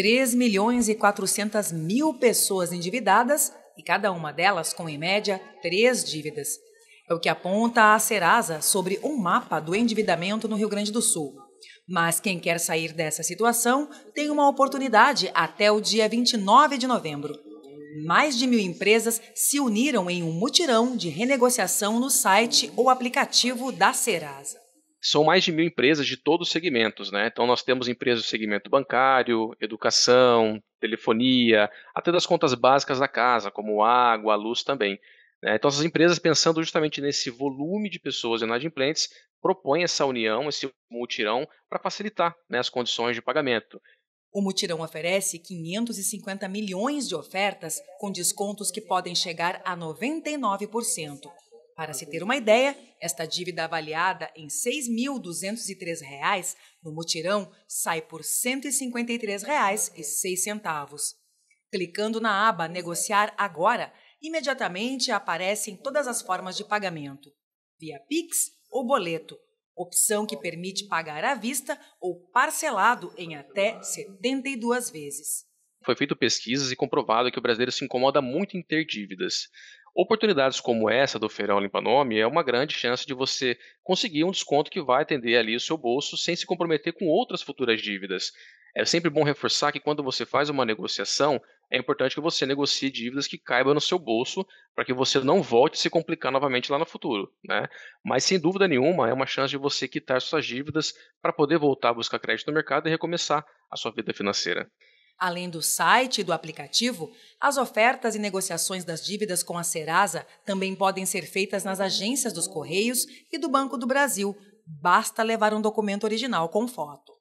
3 milhões e 400 mil pessoas endividadas e cada uma delas com, em média, três dívidas. É o que aponta a Serasa sobre um mapa do endividamento no Rio Grande do Sul. Mas quem quer sair dessa situação tem uma oportunidade até o dia 29 de novembro. Mais de mil empresas se uniram em um mutirão de renegociação no site ou aplicativo da Serasa são mais de mil empresas de todos os segmentos, né? Então nós temos empresas do segmento bancário, educação, telefonia, até das contas básicas da casa, como água, luz também. Né? Então essas empresas, pensando justamente nesse volume de pessoas inadimplentes, propõem essa união, esse mutirão, para facilitar né, as condições de pagamento. O mutirão oferece 550 milhões de ofertas com descontos que podem chegar a 99%. Para se ter uma ideia, esta dívida avaliada em R$ reais no mutirão sai por R$ 153,06. Clicando na aba Negociar Agora, imediatamente aparecem todas as formas de pagamento, via Pix ou boleto, opção que permite pagar à vista ou parcelado em até 72 vezes. Foi feito pesquisas e comprovado que o brasileiro se incomoda muito em ter dívidas. Oportunidades como essa do Feirão Limpa Nome é uma grande chance de você conseguir um desconto que vai atender ali o seu bolso sem se comprometer com outras futuras dívidas. É sempre bom reforçar que quando você faz uma negociação, é importante que você negocie dívidas que caibam no seu bolso para que você não volte a se complicar novamente lá no futuro. Né? Mas sem dúvida nenhuma é uma chance de você quitar suas dívidas para poder voltar a buscar crédito no mercado e recomeçar a sua vida financeira. Além do site e do aplicativo, as ofertas e negociações das dívidas com a Serasa também podem ser feitas nas agências dos Correios e do Banco do Brasil. Basta levar um documento original com foto.